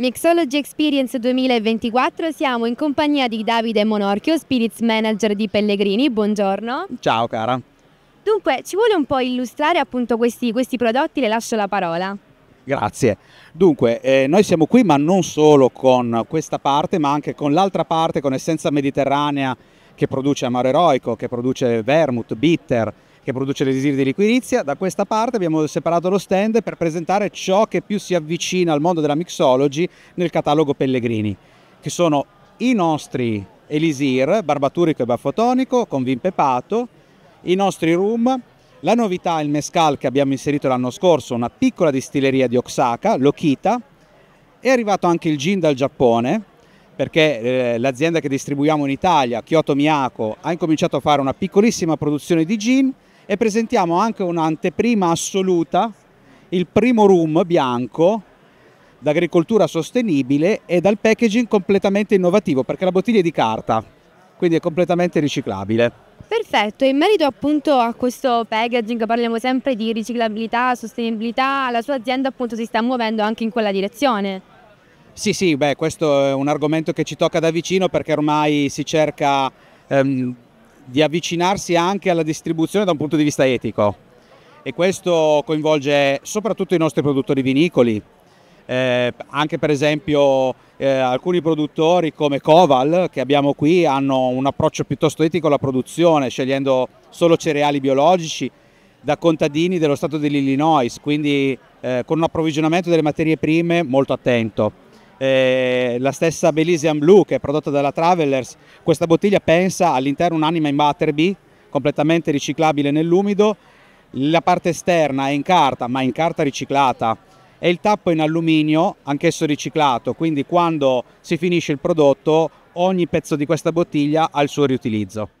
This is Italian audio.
Mixology Experience 2024, siamo in compagnia di Davide Monorchio, Spirits Manager di Pellegrini, buongiorno. Ciao cara. Dunque, ci vuole un po' illustrare appunto questi, questi prodotti, le lascio la parola. Grazie. Dunque, eh, noi siamo qui ma non solo con questa parte, ma anche con l'altra parte, con Essenza Mediterranea che produce amaro eroico, che produce vermouth, bitter, che produce l'esisir di liquirizia. Da questa parte abbiamo separato lo stand per presentare ciò che più si avvicina al mondo della mixology nel catalogo Pellegrini, che sono i nostri elisir, barbaturico e baffotonico, con vin pepato, i nostri rum, la novità è il mescal che abbiamo inserito l'anno scorso, una piccola distilleria di Oaxaca, Lokita, è arrivato anche il gin dal Giappone, perché eh, l'azienda che distribuiamo in Italia, Kyoto Miyako, ha incominciato a fare una piccolissima produzione di gin e presentiamo anche un'anteprima assoluta, il primo room bianco d'agricoltura sostenibile e dal packaging completamente innovativo perché la bottiglia è di carta, quindi è completamente riciclabile. Perfetto, in merito appunto a questo packaging parliamo sempre di riciclabilità, sostenibilità, la sua azienda appunto si sta muovendo anche in quella direzione. Sì, sì, beh, questo è un argomento che ci tocca da vicino perché ormai si cerca ehm, di avvicinarsi anche alla distribuzione da un punto di vista etico e questo coinvolge soprattutto i nostri produttori vinicoli, eh, anche per esempio eh, alcuni produttori come Coval che abbiamo qui hanno un approccio piuttosto etico alla produzione, scegliendo solo cereali biologici da contadini dello stato dell'Illinois, quindi eh, con un approvvigionamento delle materie prime molto attento eh, la stessa Belizean Blue che è prodotta dalla Travelers, questa bottiglia pensa all'interno un'anima in Butterby, completamente riciclabile nell'umido, la parte esterna è in carta, ma in carta riciclata, e il tappo in alluminio, anch'esso riciclato, quindi quando si finisce il prodotto ogni pezzo di questa bottiglia ha il suo riutilizzo.